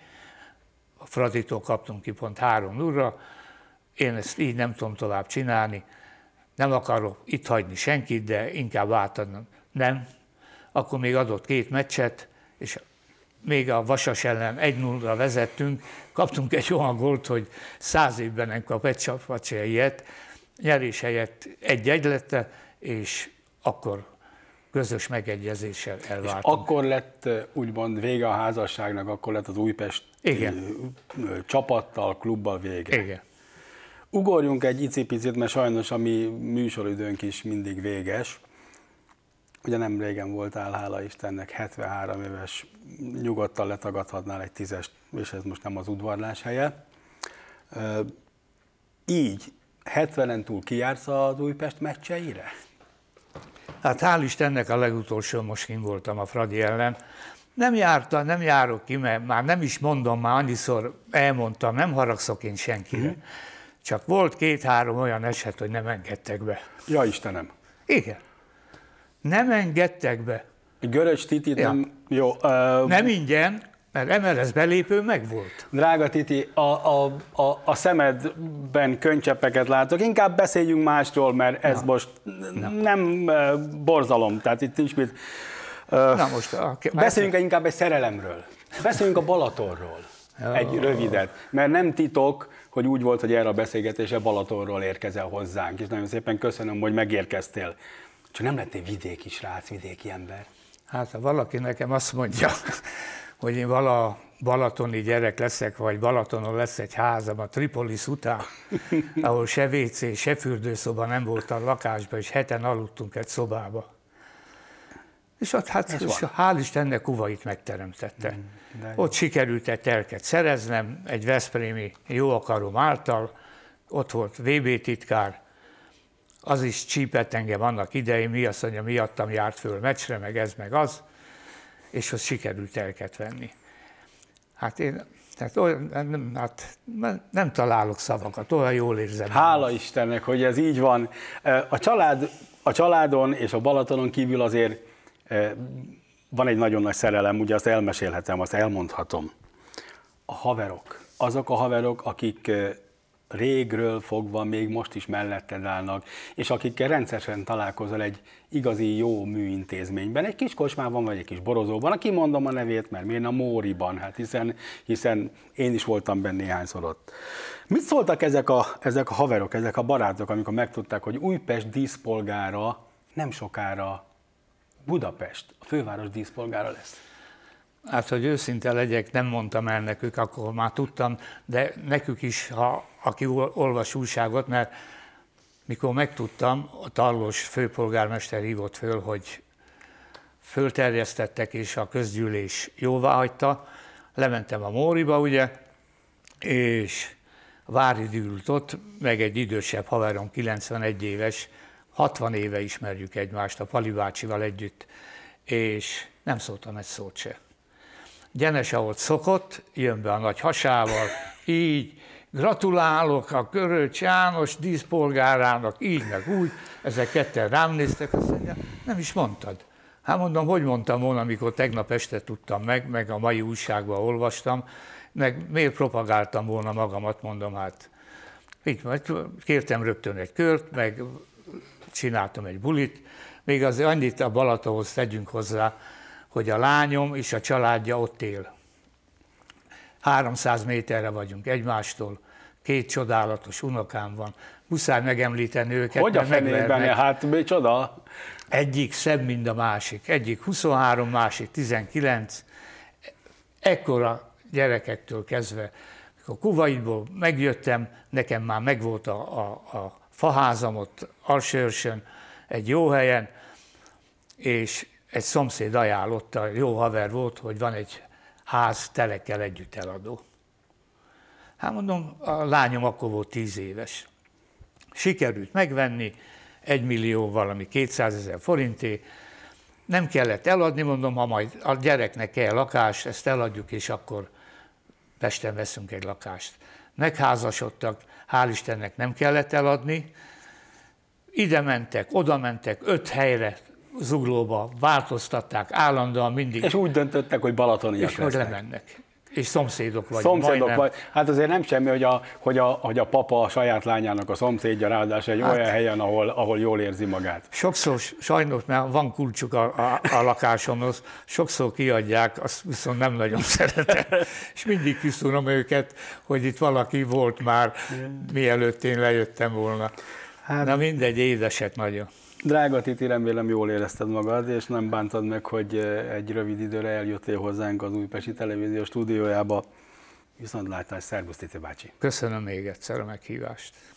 Speaker 2: A Fraditól kaptunk ki pont 3 0 én ezt így nem tudom tovább csinálni, nem akarok itt hagyni senkit, de inkább átadnom. Nem, akkor még adott két meccset, és még a Vasas ellen 1 0 vezettünk, kaptunk egy olyan gólt, hogy száz évben nem kap egy csapat se ilyet, nyerés helyett egy-egy lett, és akkor közös megegyezéssel elváltunk. És
Speaker 1: akkor lett eh, úgymond vége a házasságnak, akkor lett az Újpest Igen. Eh, csapattal, klubbal vége. Igen. Ugorjunk egy icipicit, mert sajnos a mi műsoridőnk is mindig véges. Ugye nem régen voltál, hála Istennek, 73 éves, nyugodtan letagadhatnál egy tízest, és ez most nem az udvarlás helye. Így, 70-en túl kijársz az Újpest meccseire? Hát hál' Istennek
Speaker 2: a legutolsó most kim voltam a Fradi ellen. Nem jártam, nem járok ki, mert már nem is mondom, már annyiszor elmondtam, nem haragszok én senkire. Mm. Csak volt két-három olyan eset, hogy nem engedtek be. Ja Istenem! Igen nem
Speaker 1: engedtek be. Görös Titi, ja. nem... Jó, uh... Nem ingyen, mert MLS belépő megvolt. Drága Titi, a, a, a, a szemedben könycseppeket látok, inkább beszéljünk másról, mert ez Na. most Na. nem borzalom, tehát itt nincs mit. Na most, okay. beszéljünk inkább egy szerelemről. Beszéljünk a Balatonról. Egy rövidet, mert nem titok, hogy úgy volt, hogy erre a beszélgetésre Balatonról érkezel hozzánk, és nagyon szépen köszönöm, hogy megérkeztél. Csak nem lettél vidéki srác, vidéki ember.
Speaker 2: Hát, ha valaki nekem azt mondja, <laughs> hogy én vala balatoni gyerek leszek, vagy Balatonon lesz egy házam a Tripolis után, <laughs> ahol se WC, se fürdőszoba nem volt a lakásban, és heten aludtunk egy szobába. És ott hát és hál' Istennek kuvait megteremtette. Mm, ott sikerült egy telket szereznem, egy Veszprémi jó akarom által, ott volt VB titkár, az is csípett engem annak idején, mi azt mondja, miattam járt föl meccsre, meg ez, meg az, és az sikerült elket venni. Hát én tehát olyan, nem, hát nem találok szavakat, olyan jól
Speaker 1: érzem. Hála most. Istennek, hogy ez így van. A, család, a családon és a Balatonon kívül azért van egy nagyon nagy szerelem, ugye azt elmesélhetem, azt elmondhatom. A haverok, azok a haverok, akik régről fogva még most is melletted állnak, és akikkel rendszeresen találkozol egy igazi jó műintézményben, egy kis kocsmában vagy egy kis borozóban, aki mondom a nevét, mert miért a Móriban, hát hiszen, hiszen én is voltam benne néhányszor ott. Mit szóltak ezek a, ezek a haverok, ezek a barátok, amikor megtudták, hogy Újpest díszpolgára nem sokára Budapest, a főváros díszpolgára lesz?
Speaker 2: Hát, hogy őszinte legyek, nem mondtam el nekük, akkor már tudtam, de nekük is, ha aki olvas újságot, mert mikor megtudtam, a Tarlós főpolgármester hívott föl, hogy fölterjesztettek, és a közgyűlés jóvá hagyta. Lementem a Móriba, ugye, és Vári ült ott, meg egy idősebb haverom, 91 éves, 60 éve ismerjük egymást a Pali bácsival együtt, és nem szóltam egy szót se. Gyenes, ahogy szokott, jön be a nagy hasával, így, gratulálok a Körölcs János díszpolgárának, így meg úgy, ezek ketten rám néztek, azt mondja, nem is mondtad. Hát mondom, hogy mondtam volna, amikor tegnap este tudtam meg, meg a mai újságban olvastam, meg miért propagáltam volna magamat, mondom, hát így kértem rögtön egy kört, meg csináltam egy bulit, még azért annyit a Balatonhoz tegyünk hozzá, hogy a lányom és a családja ott él. 300 méterre vagyunk egymástól, két csodálatos unokám van. Muszáj megemlíteni őket. Hogy a fenében?
Speaker 1: Hát mi csoda?
Speaker 2: Egyik szebb, mint a másik. Egyik 23, másik 19. Ekkora gyerekektől kezdve. a Kuvaidból megjöttem, nekem már megvolt a, a, a faházam ott Alsőrsön, egy jó helyen, és egy szomszéd ajánlotta, jó haver volt, hogy van egy ház telekkel együtt eladó. Hát mondom, a lányom akkor volt tíz éves. Sikerült megvenni, egy millió valami 200 ezer forinté, nem kellett eladni, mondom, ha majd a gyereknek kell lakás, ezt eladjuk, és akkor Pesten veszünk egy lakást. Megházasodtak, hál' Istennek nem kellett eladni, ide mentek, oda mentek, öt helyre zuglóba változtatták állandóan mindig. És úgy
Speaker 1: döntöttek, hogy balatoni És hogy lemennek. És szomszédok vagy. Szomszédok vagy. Hát azért nem semmi, hogy a, hogy a, hogy a papa a saját lányának a szomszédja, ráadásul egy hát, olyan helyen, ahol, ahol jól érzi magát.
Speaker 2: Sokszor sajnos, mert van kulcsuk a, a, a lakásomhoz, sokszor kiadják, azt viszont nem nagyon <laughs> szeretem. És mindig kiszúrom őket, hogy itt valaki volt már, mielőtt én lejöttem volna. Hát, Na mindegy, édeset nagyon.
Speaker 1: Drága Titi, remélem jól érezted magad, és nem bántad meg, hogy egy rövid időre eljöttél hozzánk az Újpesti Televízió stúdiójába. Viszontlátás, szervusz Titi bácsi!
Speaker 2: Köszönöm még egyszer a meghívást!